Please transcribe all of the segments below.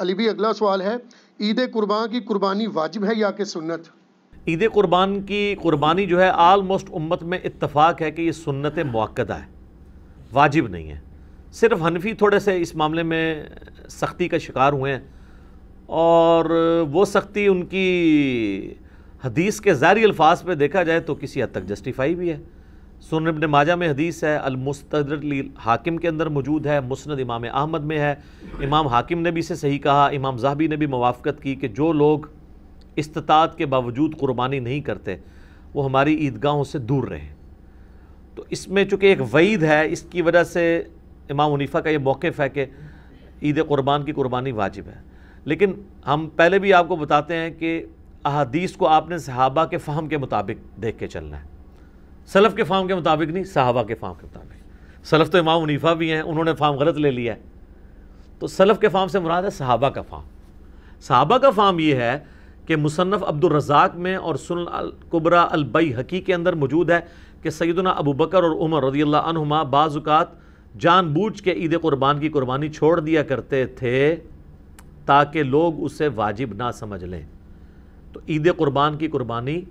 अली भी अगला सवाल है ईद कुर्बान की कुर्बानी वाजिब है या कि सुन्नत ईद कुर्बान की कुर्बानी जो है आलमोस्ट उम्मत में इतफ़ाक़ है कि ये सुन्नत मौक़ा है वाजिब नहीं है सिर्फ हनफी थोड़े से इस मामले में सख्ती का शिकार हुए हैं और वो सख्ती उनकी हदीस के ज़ारी अल्फाज पे देखा जाए तो किसी हद तक जस्टिफाई भी है सुनबन माजा में हदीस है अलमुस्तरली हाकिम के अंदर मौजूद है मुस्ंद इमाम अहमद में है इमाम हाकिम ने भी इसे सही कहा इमाम जहाबी ने भी मवाफ़त की कि जो लोग इस्तात के बावजूद कुर्बानी नहीं करते वो हमारी ईदगाहों से दूर रहें तो इसमें चूँकि एक वईद है इसकी वजह से इमाम मुनीफा का ये मौक़ है कि ईद क़ुरबान की कुर्बानी वाजिब है लेकिन हम पहले भी आपको बताते हैं कि अदीस को आपने सहाबा के फ़हम के मुताबिक देख के चलना है सलफ़ के फार्म के मुताबिक नहीं सहाबा के फार्म के मुताबिक सलफ़ तो इमाम मुनीफा भी हैं उन्होंने फार्म गलत ले लिया है तो सलफ़ के फार्म से मुराद है सहाबा का फार्म सहाबा का फार्म ये है कि मुसनफ़ अब्दुलरजाक में और सुन कुबरा अलबई हकी के अंदर मौजूद है कि सैदना अबू बकर और उमर रदी अनहुमा बाज़ात जानबूझ के ईद क़ुरबान की कुर्बानी छोड़ दिया करते थे ताकि लोग उसे वाजिब ना समझ लें तो ईद क़ुरबान की कुर्बानी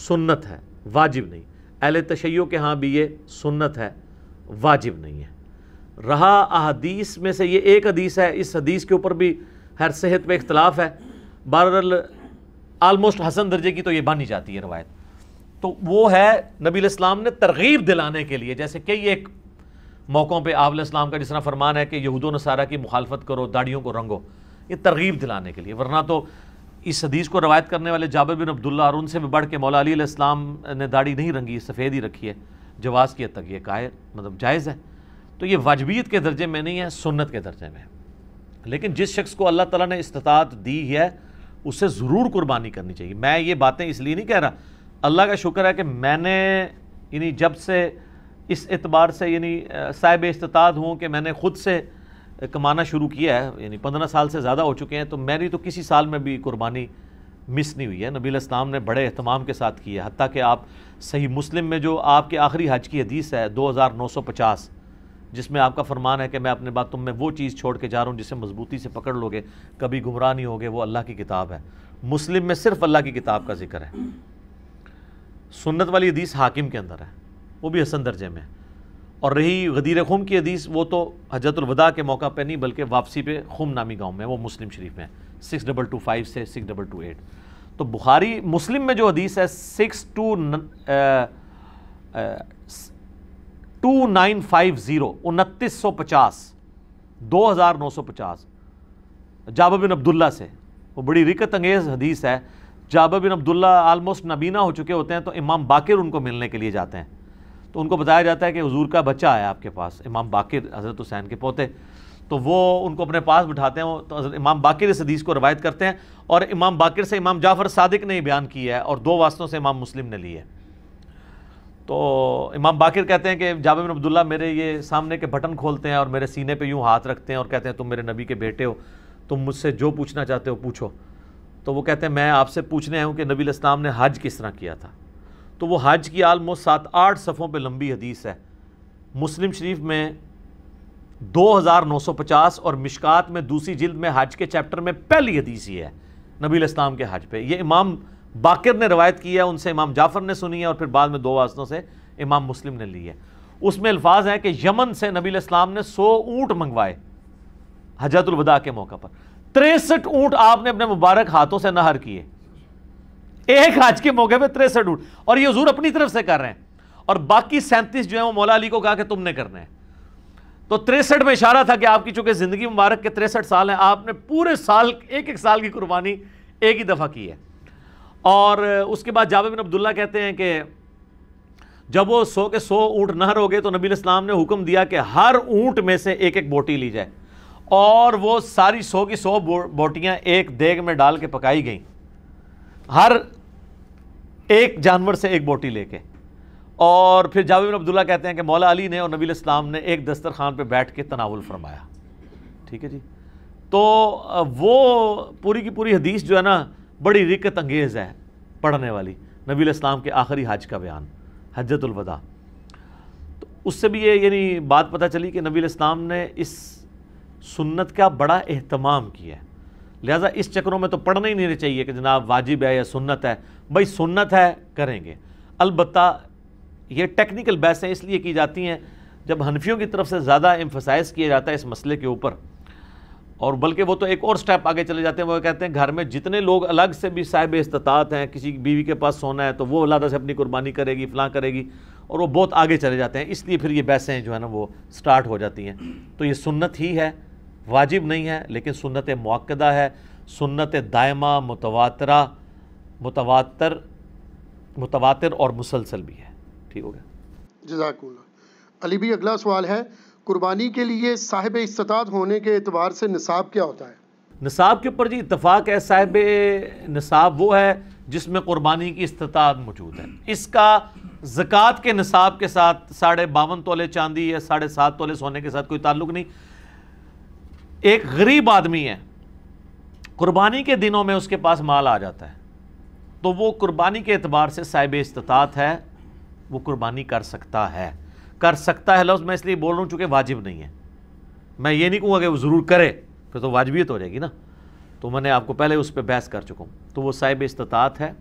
सुन्नत है वाजिब नहीं अहल तशैयों के यहाँ भी ये सुन्नत है वाजिब नहीं है रहा अदीस में से ये एक हदीस है इस हदीस के ऊपर भी हर सेहत में इख्तलाफ है बहरल आलमोस्ट हसन दर्जे की तो ये बनी जाती है रवायत तो वो है नबी इस्लाम ने तरगीब दिलाने के लिए जैसे कई एक मौक़ों पर आबल इस्लाम का जिस तरह फरमान है कि यहूद नसारा की मुखालफत करो दाड़ियों को रंगो ये तरगीब दिलाने के लिए वरना तो इस हदीस को रवायत करने वाले जाबिर बिन अब्दुल्ला और उनसे भी बढ़ के मौला अली इस्लाम ने दाढ़ी नहीं रंगी सफ़ेद ही रखी है जवाज़ की हद तक ये काय मतलब जायज़ है तो ये वाजबियत के दर्जे में नहीं है सुन्नत के दर्जे में लेकिन जिस शख्स को अल्लाह ताला ने इस्तात दी है उसे ज़रूर कुर्बानी करनी चाहिए मैं ये बातें इसलिए नहीं कह रहा अल्लाह का शुक्र है कि मैंने यानी जब से इस एतबार से यानी साहिब इस्तात हूँ कि मैंने ख़ुद से कमाना शुरू किया है यानी पंद्रह साल से ज़्यादा हो चुके हैं तो मेरी तो किसी साल में भी कुर्बानी मिस नहीं हुई है नबी इस्लाम ने बड़े अहतमाम के साथ किया हती कि आप सही मुस्लिम में जो आपके आखिरी हज की हदीस है 2950 जिसमें आपका फरमान है कि मैं अपने तुम में वो चीज़ छोड़ के जा रहा हूँ जिसे मजबूती से पकड़ लोगे कभी गुमराह नहीं होगे वो अल्लाह की किताब है मुस्लिम में सिर्फ अल्लाह की किताब का जिक्र है सुन्नत वाली हदीस हाकिम के अंदर है वो भी हसन दर्जे में है और रही गदीर खुम की हदीस वो तो हजरतलवदा के मौका पर नहीं बल्कि वापसी पे खुम नामी गाँव में वो मुस्लिम शरीफ में सिक्स डबल टू फाइव से सिक्स डबल टू एट तो बुखारी मुस्लिम में जो हदीस है six two two nine five zero उनतीस सौ पचास दो हज़ार नौ सौ पचास जाब बिन अब्दुल्ला से वो बड़ी रिकत अंगेज़ हदीस है जाब बिन अब्दुल्ला आलमोस्ट नबीना हो चुके होते हैं तो इमाम बाकिर उनको मिलने के लिए जाते हैं तो उनको बताया जाता है कि हजूर का बच्चा आया आपके पास इमाम बाकिर हज़रत हुसैन के पोते तो वो उनको अपने पास बिठाते हैं तो इमाम बाकिर इस हदीस को रवायत करते हैं और इमाम बाकिर से इमाम जाफ़र सादिक ने बयान किया है और दो वास्तों से इमाम मुस्लिम ने लिए तो इमाम बाकिर कहते हैं कि जाब अब्दुल्ला मेरे ये सामने के बटन खोलते हैं और मेरे सीने पे यूँ हाथ रखते हैं और कहते हैं तुम मेरे नबी के बेटे हो तुम मुझसे जो पूछना चाहते हो पूछो तो वो कहते हैं मैं आपसे पूछने आया हूँ कि नबी इस्लाम ने हज किस तरह किया था तो वो हज की आलमोस्ट सात आठ सफ़ों पे लंबी हदीस है मुस्लिम शरीफ में 2950 और मिशकात में दूसरी जिल्द में हज के चैप्टर में पहली हदीस ही है नबी इस्लाम के हज पे ये इमाम बाकर ने रवायत की है उनसे इमाम जाफ़र ने सुनी है और फिर बाद में दो वास्तों से इमाम मुस्लिम ने ली है उसमें अल्फाज हैं कि यमन से नबी इस्लाम ने सौ ऊँट मंगवाए हजरतुलवदा के मौका पर तिरसठ ऊँट आपने अपने मुबारक हाथों से नहर किए एक आज के मौके पे तिरसठ ऊंट और ये हजूर अपनी तरफ से कर रहे हैं और बाकी सैंतीस जो है वो मौला अली को कहा कि तुमने करना है तो तिरसठ में इशारा था कि आपकी चूंकि ज़िंदगी मुबारक के तिरसठ साल हैं आपने पूरे साल एक एक साल की कुर्बानी एक ही दफ़ा की है और उसके बाद जावे बिन अब्दुल्ला कहते हैं कि जब वो सौ के सौ ऊँट नहर हो गए तो नबी इस्लाम ने हुक्म दिया कि हर ऊँट में से एक एक बोटी ली जाए और वो सारी सौ की सौ बोटियाँ एक देग में डाल के पकाई गई हर एक जानवर से एक बोटी लेके और फिर जावेद अब्दुल्ला कहते हैं कि मौला अली ने और नबी इस्लाम ने एक दस्तरखान पर बैठ के तनावल फरमाया ठीक है जी तो वो पूरी की पूरी हदीस जो है ना बड़ी रिकत अंगेज़ है पढ़ने वाली नबी इस्लाम के आखिरी हज का बयान हजतुलवदा तो उससे भी ये यानी बात पता चली कि नबी इस्लाम ने इस सुन्नत का बड़ा अहतमाम किया है लिहाजा इस चक्रों में तो पढ़ना ही नहीं चाहिए कि जनाब वाजिब है या सुन्नत है भाई सुन्नत है करेंगे अलबत् ये टेक्निकल बहसें इसलिए की जाती हैं जब हनफियों की तरफ से ज़्यादा एम्फोसाइज किया जाता है इस मसले के ऊपर और बल्कि वो तो एक और स्टेप आगे चले जाते हैं वो कहते हैं घर में जितने लोग अलग से भी साहिब इस्तात हैं किसी बीवी के पास सोना है तो वो अलादा से अपनी कुर्बानी करेगी फ़लाँ करेगी और वो बहुत आगे चले जाते हैं इसलिए फिर ये बहसें जो है ना वो स्टार्ट हो जाती हैं तो ये सुन्नत ही है वाजिब नहीं है लेकिन सुन्नत मौक़दा है सुन्नत दायमा मुतवातरा मुतवातर मुतवातर और मुसलसल भी है ठीक हो गया जजाकुल्ला अली भी अगला सवाल है कुर्बानी के लिए साहिब इस्तात होने के अतबार से निसाब क्या होता है निसाब के ऊपर जी इतफ़ाक़ है साहिब निसाब वो है जिसमें कुर्बानी की इस्तात मौजूद है इसका ज़क़़त के निसाब के साथ साढ़े बावन तोले चांदी या साढ़े सात तोले सोने के साथ कोई ताल्लुक नहीं एक गरीब आदमी है कुर्बानी के दिनों में उसके पास माल आ जाता है तो वो कुर्बानी के अतबार से साहिब इस्तात है वो कुर्बानी कर सकता है कर सकता है लफ्ज़ मैं इसलिए बोल रहा हूँ चूँकि वाजिब नहीं है मैं ये नहीं कहूँगा कि वो ज़रूर करे फिर तो वाजबियत तो हो जाएगी ना तो मैंने आपको पहले उस पर बहस कर चुका हूँ तो वो साहिब इस्तात है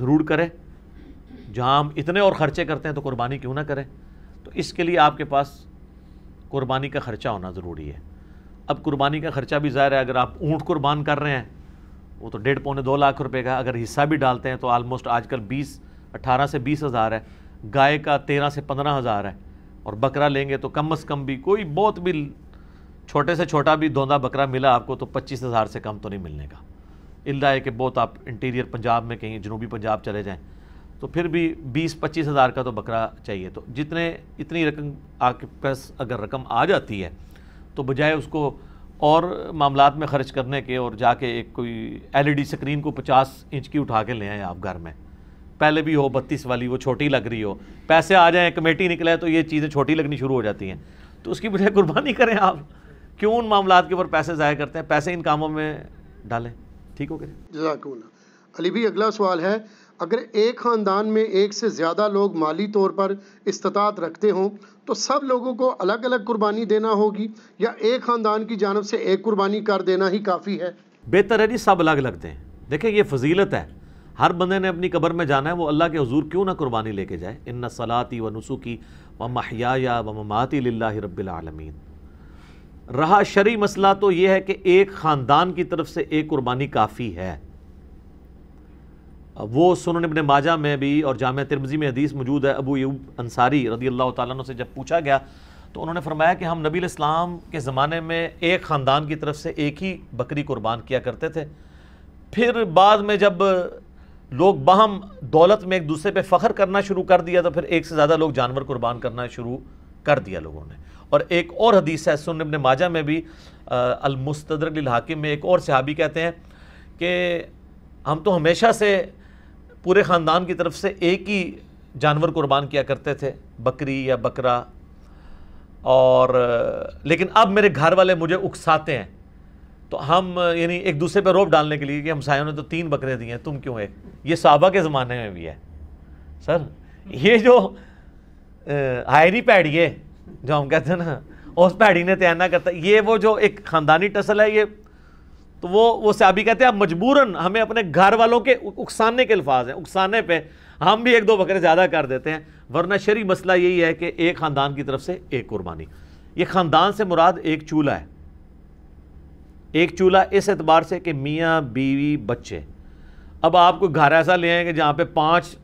ज़रूर करे जहाँ हम इतने और ख़र्चे करते हैं तो कुर्बानी क्यों ना करें तो इसके लिए आपके पास कुर्बानी का ख़र्चा होना ज़रूरी है अब कुर्बानी का ख़र्चा भी ज़ाहिर है अगर आप ऊँट कुर्बान कर रहे हैं वो तो डेढ़ पौने दो लाख रुपए का अगर हिस्सा भी डालते हैं तो आलमोस्ट आजकल बीस अट्ठारह से बीस हज़ार है गाय का तेरह से पंद्रह हज़ार है और बकरा लेंगे तो कम अज़ कम भी कोई बहुत भी छोटे से छोटा भी धोंदा बकरा मिला आपको तो पच्चीस हज़ार से कम तो नहीं मिलने का इल्दा है कि बहुत आप इंटीरियर पंजाब में कहीं जनूबी पंजाब चले जाएँ तो फिर भी बीस पच्चीस हज़ार का तो बकरा चाहिए तो जितने इतनी रकम आपके पास अगर रकम आ जाती है तो बजाय उसको और मामला में ख़र्च करने के और जाके एक कोई एलईडी स्क्रीन को 50 इंच की उठा के ले आए आप घर में पहले भी हो बत्तीस वाली वो छोटी लग रही हो पैसे आ जाएँ कमेटी निकले तो ये चीज़ें छोटी लगनी शुरू हो जाती हैं तो उसकी बजाय कुर्बानी करें आप क्यों उन मामला के ऊपर पैसे ज़ाया करते हैं पैसे इन कामों में डालें ठीक हो गया अली भी अगला सवाल है अगर एक ख़ानदान में एक से ज़्यादा लोग माली तौर पर इस्तात रखते हों तो सब लोगों को अलग अलग कुर्बानी देना होगी या एक ख़ानदान की जानब से एक कुर्बानी कर देना ही काफ़ी है बेहतर है जी सब अलग अलग दें देखिए ये फजीलत है हर बंदे ने अपनी कब्र में जाना है वो अल्लाह के हजूर क्यों ना कुर्बानी लेके जाए इन न सलाती व नसुकी व महिया व ममाती ला रबालमीन रहा शरी मसला तो ये है कि एक ख़ानदान की तरफ से एक कुर्बानी काफ़ी है वो सुन इबन माजा में भी और जाम तिरमजी में हदीस मौजूद है अबू यूब अंसारी रदी अल्लाह तु से जब पूछा गया तो उन्होंने फरमाया कि हम नबी इस्लाम के ज़माने में एक ख़ानदान की तरफ से एक ही बकरी कुर्बान किया करते थे फिर बाद में जब लोग बहम दौलत में एक दूसरे पे फ़ख्र करना शुरू कर दिया तो फिर एक से ज़्यादा लोग जानवर कुर्बान करना शुरू कर दिया लोगों ने और एक और हदीस है सुन इबन माजा में भी अलमुस्तरक हाकिम में एक और सहाबी कहते हैं कि हम तो हमेशा से पूरे ख़ानदान की तरफ से एक ही जानवर कुर्बान किया करते थे बकरी या बकरा और लेकिन अब मेरे घर वाले मुझे उकसाते हैं तो हम यानी एक दूसरे पर रोप डालने के लिए कि हमसायों ने तो तीन बकरे दिए हैं तुम क्यों एक ये साहबा के ज़माने में भी है सर ये जो हायरी पैड़ी है जो हम कहते हैं ना उस पैड़ी ने तैयार करता ये वो जो एक ख़ानदानी टसल है ये तो वो वो साबी कहते हैं आप मजबूरन हमें अपने घर वालों के उकसाने के अल्फाज हैं उकसाने पे हम भी एक दो बकरे ज़्यादा कर देते हैं वरना शरी मसला यही है कि एक ख़ानदान की तरफ से एक कुर्बानी ये ख़ानदान से मुराद एक चूल्हा है एक चूल्हा इस एतबार से कि मियाँ बीवी बच्चे अब आपको घर ऐसा ले आएंगे जहाँ पर पाँच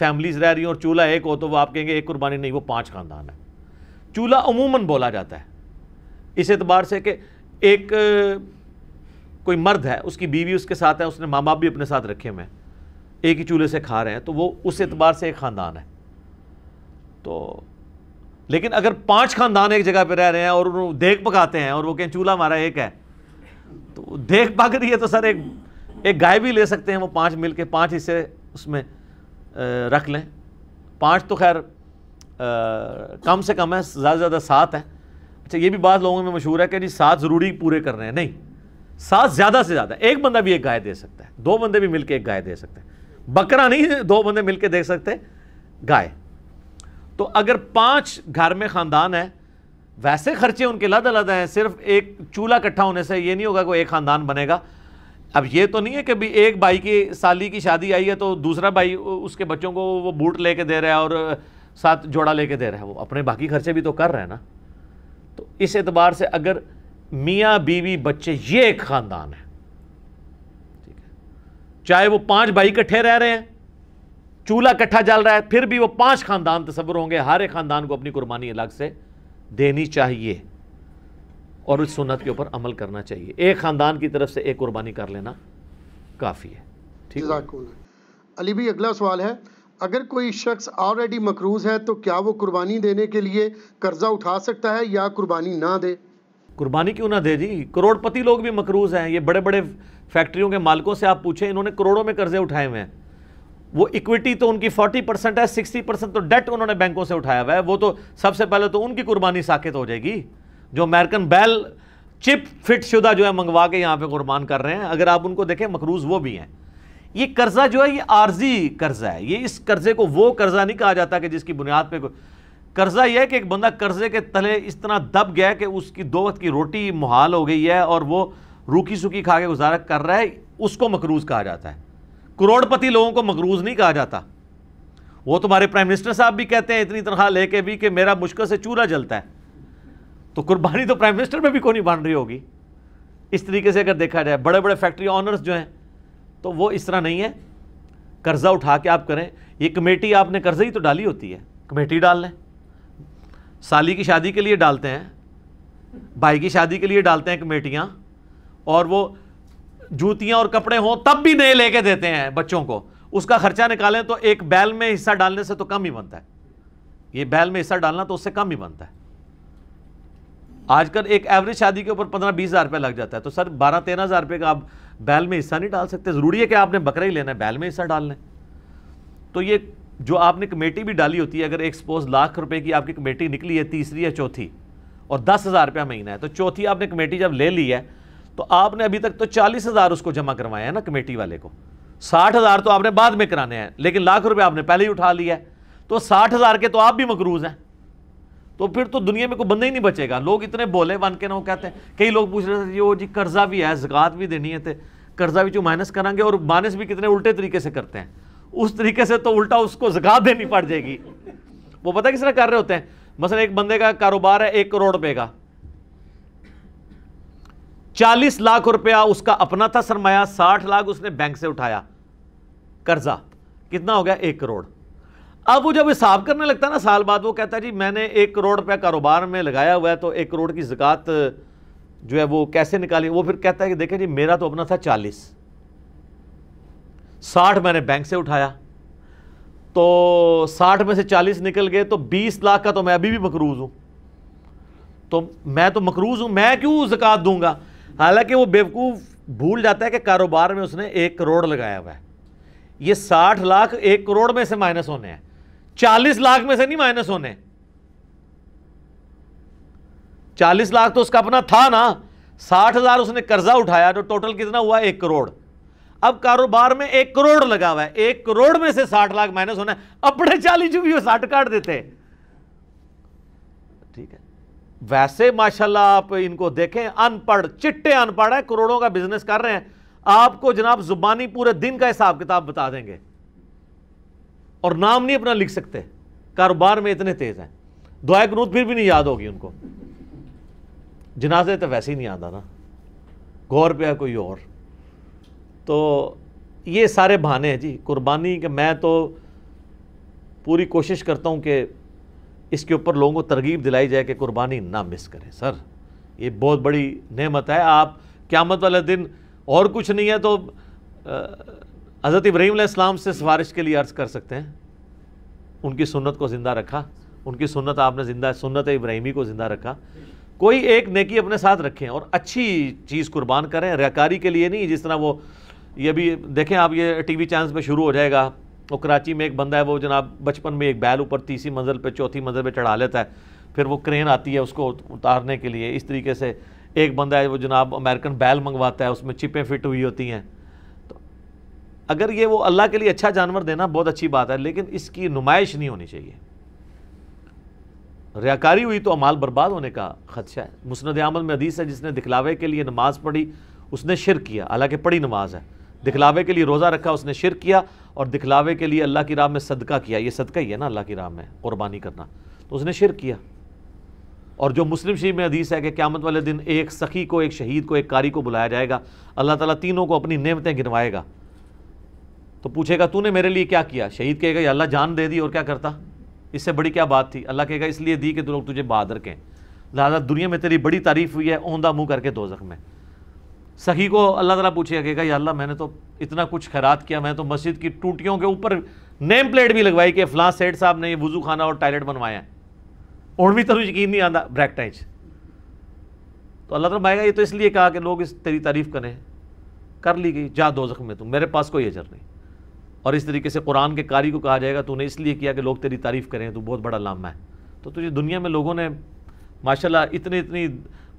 फैमिलीज़ रह रही हैं और चूल्हा एक हो तो वो आप कहेंगे एक कुर्बानी नहीं वो पाँच ख़ानदान है चूल्हा अमूमन बोला जाता है इस एतबार से कि एक कोई मर्द है उसकी बीवी उसके साथ है उसने माँ बाप भी अपने साथ रखे हुए हैं एक ही चूल्हे से खा रहे हैं तो वो उस हम्म। एतबार से एक ख़ानदान है तो लेकिन अगर पांच खानदान एक जगह पर रह रहे हैं और देख पकाते हैं और वो कहें चूल्हा हमारा एक है तो देख पा रही है तो सर एक एक गाय भी ले सकते हैं वो पांच मिल के पाँच हिस्से उसमें रख लें पांच तो खैर कम से कम है ज़्यादा से ज़्यादा सात है अच्छा ये भी बात लोगों में मशहूर है कि जी सात ज़रूरी पूरे कर रहे हैं नहीं सात ज्यादा से ज्यादा एक बंदा भी एक गाय दे सकता है दो बंदे भी मिलकर एक गाय दे सकते हैं बकरा नहीं दो बंदे मिलकर दे सकते गाय तो अगर पांच घर में खानदान है वैसे खर्चे उनके लद अलग हैं सिर्फ एक चूल्हा इकट्ठा होने से ये नहीं होगा कोई एक खानदान बनेगा अब ये तो नहीं है कि भाई एक भाई की साली की शादी आई है तो दूसरा भाई उसके बच्चों को वो बूट लेके दे रहा है और साथ जोड़ा लेके दे रहा है वो अपने बाकी खर्चे भी तो कर रहे हैं ना तो इस एतबार से अगर मियाँ बीवी बच्चे ये एक ख़ानदान है ठीक है चाहे वो पांच भाई इकट्ठे रह रहे हैं चूल्हा इकट्ठा जल रहा है फिर भी वो पांच ख़ानदान तस्वर होंगे हर एक ख़ानदान को अपनी कुर्बानी अलग से देनी चाहिए और उस सुन्नत के ऊपर अमल करना चाहिए एक ख़ानदान की तरफ से एक कुर्बानी कर लेना काफ़ी है ठीक है अली भी अगला सवाल है अगर कोई शख्स ऑलरेडी मकरूज़ है तो क्या वो कुर्बानी देने के लिए कर्ज़ा उठा सकता है या कुर्बानी ना दे कुर्बानी क्यों ना दे जी करोड़पति लोग भी मकरूज हैं ये बड़े बड़े फैक्ट्रियों के मालिकों से आप पूछें इन्होंने करोड़ों में कर्जे उठाए हुए हैं वो इक्विटी तो उनकी 40 परसेंट है 60 परसेंट तो डेट उन्होंने बैंकों से उठाया हुआ है वो तो सबसे पहले तो उनकी कुर्बानी साकेत हो जाएगी जो अमेरिकन बैल चिप फिट शुदा जो है मंगवा के यहाँ पे कुर्बान कर रहे हैं अगर आप उनको देखें मकरूज वो भी हैं ये कर्जा जो है ये आर्जी कर्जा है ये इस कर्जे को वो कर्जा नहीं कहा जाता कि जिसकी बुनियाद पर कर्जा यह है कि एक बंदा कर्जे के तले इस तरह दब गया कि उसकी दो वक्त की रोटी मुहाल हो गई है और वो रूखी सूखी खा के गुजारा कर रहा है उसको मकरूज कहा जाता है करोड़पति लोगों को मकरूज नहीं कहा जाता वो तुम्हारे प्राइम मिनिस्टर साहब भी कहते हैं इतनी तनख्वाह लेके भी कि मेरा मुश्किल से चूल्हा जलता है तो कुर्बानी तो प्राइम मिनिस्टर में भी कोई नहीं बन रही होगी इस तरीके से अगर देखा जाए बड़े बड़े फैक्ट्री ऑनर्स जो हैं तो वो इस तरह नहीं है कर्जा उठा के आप करें ये कमेटी आपने कर्जा ही तो डाली होती है कमेटी डाल लें साली की शादी के लिए डालते हैं भाई की शादी के लिए डालते हैं कमेटियाँ और वो जूतियाँ और कपड़े हों तब भी नए लेके देते हैं बच्चों को उसका खर्चा निकालें तो एक बैल में हिस्सा डालने से तो कम ही बनता है ये बैल में हिस्सा डालना तो उससे कम ही बनता है आजकल एक एवरेज शादी के ऊपर पंद्रह बीस हज़ार रुपये लग जाता है तो सर बारह तेरह हज़ार रुपये का आप बैल में हिस्सा नहीं डाल सकते ज़रूरी है कि आपने बकरा ही लेना है बैल में हिस्सा डाल लें तो ये जो आपने कमेटी भी डाली होती है अगर एक सपोज लाख रुपए की आपकी कमेटी निकली है तीसरी या चौथी और दस हज़ार रुपया महीना है तो चौथी आपने कमेटी जब ले ली है तो आपने अभी तक तो चालीस हज़ार उसको जमा करवाया है ना कमेटी वाले को साठ हज़ार तो आपने बाद में कराने हैं लेकिन लाख रुपये आपने पहले ही उठा लिया है तो साठ हज़ार के तो आप भी मकरूज हैं तो फिर तो दुनिया में कोई बंदा ही नहीं बचेगा लोग इतने बोले बन के ना वो कहते हैं कई लोग पूछ रहे थे वो जी कर्जा भी है जक़ात भी देनी है तो कर्जा भी जो माइनस करेंगे और माइनस भी कितने उल्टे तरीके से करते हैं उस तरीके से तो उल्टा उसको जगा देनी पड़ जाएगी वो पता किस तरह कर रहे होते हैं मसलन एक बंदे का कारोबार है एक करोड़ रुपए का चालीस लाख रुपया उसका अपना था सरमाया साठ लाख उसने बैंक से उठाया कर्जा कितना हो गया एक करोड़ अब वो जब हिसाब करने लगता है ना साल बाद वो कहता है जी मैंने एक करोड़ रुपया कारोबार में लगाया हुआ है तो एक करोड़ की जक़ात जो है वो कैसे निकाली वो फिर कहता है कि देखें जी मेरा तो अपना था चालीस साठ मैंने बैंक से उठाया तो साठ में से चालीस निकल गए तो बीस लाख का तो मैं अभी भी मकरूज हूं तो मैं तो मकरूज हूं मैं क्यों जक़ात दूंगा हालांकि वो बेवकूफ़ भूल जाता है कि कारोबार में उसने एक करोड़ लगाया हुआ है ये साठ लाख एक करोड़ में से माइनस होने हैं चालीस लाख में से नहीं माइनस होने चालीस लाख तो उसका अपना था ना साठ हजार उसने कर्जा उठाया तो टोटल कितना हुआ एक करोड़ अब कारोबार में एक करोड़ लगा हुआ है एक करोड़ में से साठ लाख माइनस होना है अपने चालीस जो भी साठ काट देते ठीक है वैसे माशाल्लाह आप इनको देखें अनपढ़ चिट्टे अनपढ़ है करोड़ों का बिजनेस कर रहे हैं आपको जनाब जुबानी पूरे दिन का हिसाब किताब बता देंगे और नाम नहीं अपना लिख सकते कारोबार में इतने तेज हैं दुआ गनूत फिर भी नहीं याद होगी उनको जनाजे तो वैसे ही नहीं आता ना गौर पे कोई और तो ये सारे बहाने हैं जी कुर्बानी के मैं तो पूरी कोशिश करता हूँ कि इसके ऊपर लोगों को तरगीब दिलाई जाए कि कुर्बानी ना मिस करें सर ये बहुत बड़ी नेमत है आप क़्यामत वाले दिन और कुछ नहीं है तो हज़रत इब्राहिम इस्लाम से सिफारिश के लिए अर्ज़ कर सकते हैं उनकी सुन्नत को ज़िंदा रखा उनकी सुन्नत आपने ज़िंदा सुन्नत इब्राहिमी को ज़िंदा रखा कोई एक नेकी अपने साथ रखें और अच्छी चीज़ कुर्बान करें रकारी के लिए नहीं जिस तरह वो ये भी देखें आप ये टीवी चैनल्स में शुरू हो जाएगा वो कराची में एक बंदा है वो जनाब बचपन में एक बैल ऊपर तीसरी मंजिल पे चौथी मंजिल पे चढ़ा लेता है फिर वो क्रेन आती है उसको उतारने के लिए इस तरीके से एक बंदा है वो जनाब अमेरिकन बैल मंगवाता है उसमें चिपें फिट हुई होती हैं तो अगर ये वो अल्लाह के लिए अच्छा जानवर देना बहुत अच्छी बात है लेकिन इसकी नुमाइश नहीं होनी चाहिए रियाकारी हुई तो अमाल बर्बाद होने का खदशा है मुस्द अहमद में हदीस है जिसने दिखलावे के लिए नमाज़ पढ़ी उसने शिर किया हालांकि पढ़ी नमाज है दिखलावे के लिए रोज़ा रखा उसने शिर किया और दिखलावे के लिए अल्लाह की राह में सदका किया ये सदका ही है ना अल्लाह की राह में कुर्बानी करना तो उसने शिर किया और जो मुस्लिम शरीफ में हदीस है कि क्यामत वाले दिन एक सखी को एक शहीद को एक कारी को बुलाया जाएगा अल्लाह ताला तीनों को अपनी नेमतें गिनवाएगा तो पूछेगा तूने मेरे लिए क्या किया शहीद कहेगा अल्लाह जान दे दी और क्या करता इससे बड़ी क्या बात थी अल्लाह कहेगा इसलिए दी कि लोग तुझे बहादुर कहें लिहाजा दुनिया में तेरी बड़ी तारीफ हुई है ओंदा मुँह करके दो में सखी को अल्लाह तला पूछे कि अल्लाह मैंने तो इतना कुछ खैरात किया मैं तो मस्जिद की टूटियों के ऊपर नेम प्लेट भी लगवाई कि फलां सेठ साहब ने वजू खाना और टॉयलेट बनवाया है भी तरह तो यकीन नहीं आता टाइच तो अल्लाह तला ये तो इसलिए कहा कि लोग इस तेरी तारीफ़ करें कर ली गई जा दो जख्म में तुम मेरे पास कोई अजर नहीं और इस तरीके से कुरान के कारी को कहा जाएगा तूने इसलिए किया कि लोग तेरी तारीफ़ करें तू बहुत बड़ा लामा है तो तुझे दुनिया में लोगों ने माशाल्लाह इतनी इतनी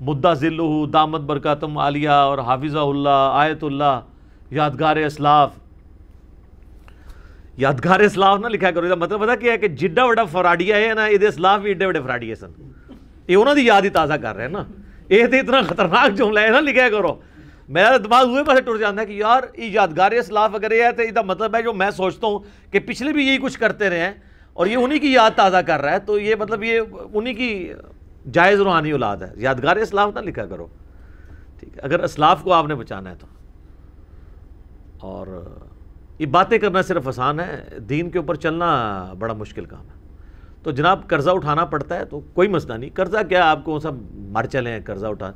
मुद्दा ज़िल्लू दामद बरकतम आलिया और हाफिज़ाउल्ला आयतुल्ला यादगार असलाफ़ यादगार इसलाफ ना लिखा करो मतलब पता क्या है कि जिडा वा फराड़िया है ना ये ਇਹਦੇ भी एडे वे फराड़िए सन ਸਨ उन्होंने याद ही ताज़ा कर रहे हैं ना ये ਇਹ ਤੇ ਇਤਨਾ ਖਤਰਨਾਕ ਜੁਮਲਾ ਹੈ ਨਾ ਲਿਖਿਆ मेरा तो दिमाग हुए पास टुट जाता है कि यार ये यादगार इसलाफ अगर ये है तो इसका मतलब है जो मैं सोचता हूँ कि पिछले भी यही कुछ करते रहे हैं और ये उन्हीं की याद ताज़ा कर रहा है तो ये मतलब ये उन्हीं की जायज़ रूहानी औलाद है यादगार इसलाफ ना लिखा करो ठीक है अगर असलाफ को आपने बचाना है तो और ये बातें करना सिर्फ आसान है दीन के ऊपर चलना बड़ा मुश्किल काम है तो जनाब कर्ज़ा उठाना पड़ता है तो कोई मसला नहीं कर्ज़ा क्या आपको सब मर चलें कर्ज़ा उठा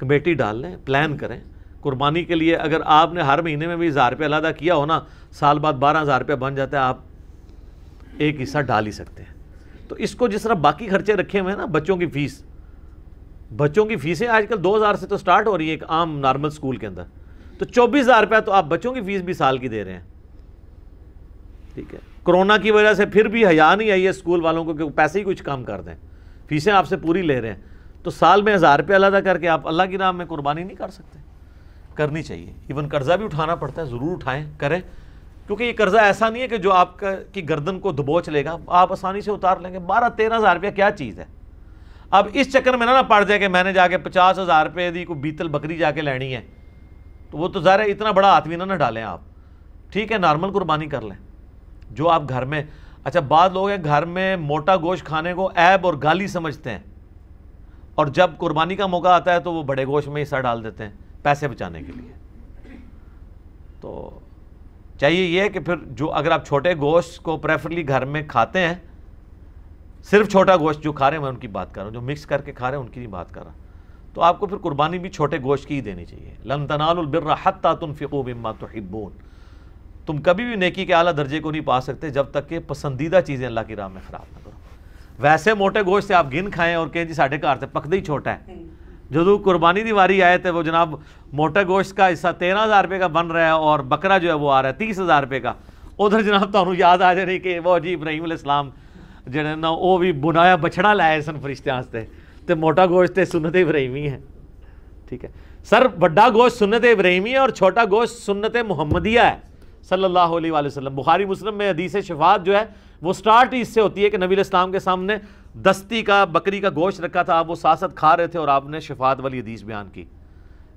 कमेटी डाल लें प्लान करें कुर्बानी के लिए अगर आपने हर महीने में भी हज़ार रुपये अलादा किया हो ना साल बाद बारह हज़ार रुपया बन जाता है आप एक हिस्सा डाल ही सकते हैं तो इसको जिस तरह बाकी खर्चे रखे हुए हैं ना बच्चों की फीस बच्चों की फीसें आजकल दो हज़ार से तो स्टार्ट हो रही है एक आम नॉर्मल स्कूल के अंदर तो चौबीस हज़ार रुपया तो आप बच्चों की फीस भी साल की दे रहे हैं ठीक है कोरोना की वजह से फिर भी हया नहीं आई है स्कूल वालों को कि पैसे ही कुछ कम कर दें फीसें आपसे पूरी ले रहे हैं तो साल में हज़ार रुपये अलादा करके आप अल्लाह के नाम में कुर्बानी नहीं कर सकते करनी चाहिए इवन कर्ज़ा भी उठाना पड़ता है ज़रूर उठाएँ करें क्योंकि ये कर्जा ऐसा नहीं है कि जो आपका की गर्दन को दबोच लेगा आप आसानी से उतार लेंगे बारह तेरह हज़ार रुपया क्या चीज़ है अब इस चक्कर में ना ना पड़ जाए कि मैंने जाके पचास हज़ार रुपये दी कोई बीतल बकरी जाके लेनी है तो वो तो ज़ाहिर इतना बड़ा आदमी ना ना डालें आप ठीक है नॉर्मल कुर्बानी कर लें जो आप घर में अच्छा बाद लोग हैं घर में मोटा गोश्त खाने को ऐब और गाली समझते हैं और जब कुर्बानी का मौका आता है तो वो बड़े गोश्त में हिस्सा डाल देते हैं पैसे बचाने के लिए तो चाहिए यह कि फिर जो अगर आप छोटे गोश्त को प्रेफरली घर में खाते हैं सिर्फ छोटा गोश्त जो खा रहे हैं मैं उनकी बात कर रहा हूँ जो मिक्स करके खा रहे हैं उनकी नहीं बात कर रहा तो आपको फिर कुर्बानी भी छोटे गोश्त की ही देनी चाहिए लन तनालबिर हत्ता तुम फ़िको बिमा तो हिब्बोन तुम कभी भी नेकी के अला दर्जे को नहीं पा सकते जब तक कि पसंदीदा चीज़ें अल्लाह की राह में ख़राब ना करो वैसे मोटे गोश्त से आप गिन खाएं और कहें जी साढ़े घर से पकदे ही छोटा है हम्म। जो कुर्बानी की वारी आए थे वो जनाब मोटा गोश्त का हिस्सा तेरह हज़ार रुपये का बन रहा है और बकरा जो है वो आ रहा है तीस हज़ार रुपये का उधर जनाब तो याद आ जाने कि वो जी इब्राहिम इस्लाम जो ना वो भी बुनाया बछड़ा लाए सन फरिश्त तो मोटा गोश्त ते इब्राहिमी है ठीक है सर बड़ा गोश्त सुनत इब्राहिमी है और छोटा गोश्त सुनत मुहम्मदिया है सल्लल्लाहु अलैहि वसल्लम बुखारी मुस्लिम में हदीस शफात जो है वो स्टार्ट इससे होती है कि नबी इस्लाम के सामने दस्ती का बकरी का गोश्त रखा था आप वो साथ खा रहे थे और आपने शिफात वाली हदीस बयान की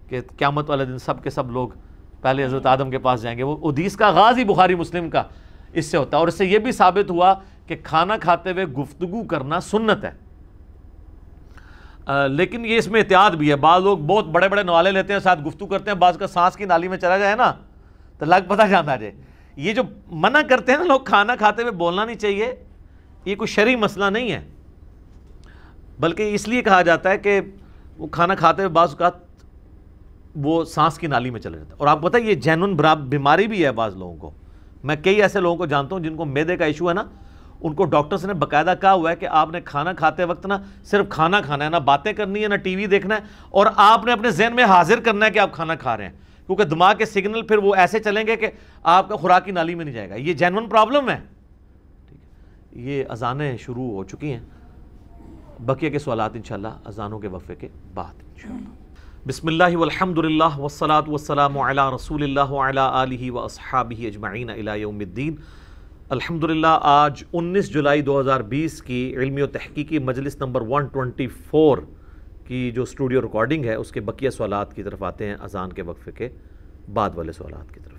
कि क्यामत वाले दिन सब के सब लोग पहले हज़रत आदम के पास जाएंगे वो हदीस का आगाज़ ही बुखारी मुस्लिम का इससे होता है और इससे यह भी साबित हुआ कि खाना खाते हुए गुफ्तु करना सुन्नत है आ, लेकिन ये इसमें एहतियात भी है बाद लोग बहुत बड़े बड़े नवाले लेते हैं साथ गुफ्तु करते हैं बाद का सांस की नाली में चला जाए ना तो लग पता जाना जाए ये जो मना करते हैं ना लोग खाना खाते हुए बोलना नहीं चाहिए ये कोई शरी मसला नहीं है बल्कि इसलिए कहा जाता है कि वो खाना खाते हुए बाज़ात वो सांस की नाली में चले जाता है और आपको पता है ये जैनुन बीमारी भी है बाज़ लोगों को मैं कई ऐसे लोगों को जानता हूँ जिनको मैदे का इशू है ना उनको डॉक्टर्स ने बकायदा कहा हुआ है कि आपने खाना खाते वक्त ना सिर्फ खाना खाना है ना बातें करनी है ना टीवी देखना है और आपने अपने जहन में हाजिर करना है कि आप खाना खा रहे हैं क्योंकि दिमाग के सिग्नल फिर वो ऐसे चलेंगे कि आपका खुराक की नाली में नहीं जाएगा ये जैनवन प्रॉब्लम है ठीक है ये अजानें शुरू हो चुकी हैं बकिया के सवालत इन अजानों के वफ़े के बाद इन वसलात वसलाम रसूल आल व असहाबी अजमाइन अलाउमद्दीन अलहमदिल्ल आज 19 जुलाई 2020 की इलमी व तहकीकी मजलिस नंबर 124 की जो स्टूडियो रिकॉर्डिंग है उसके बकिया सवालत की तरफ आते हैं अजान के वक्फे के बाद वाले सवालत की तरफ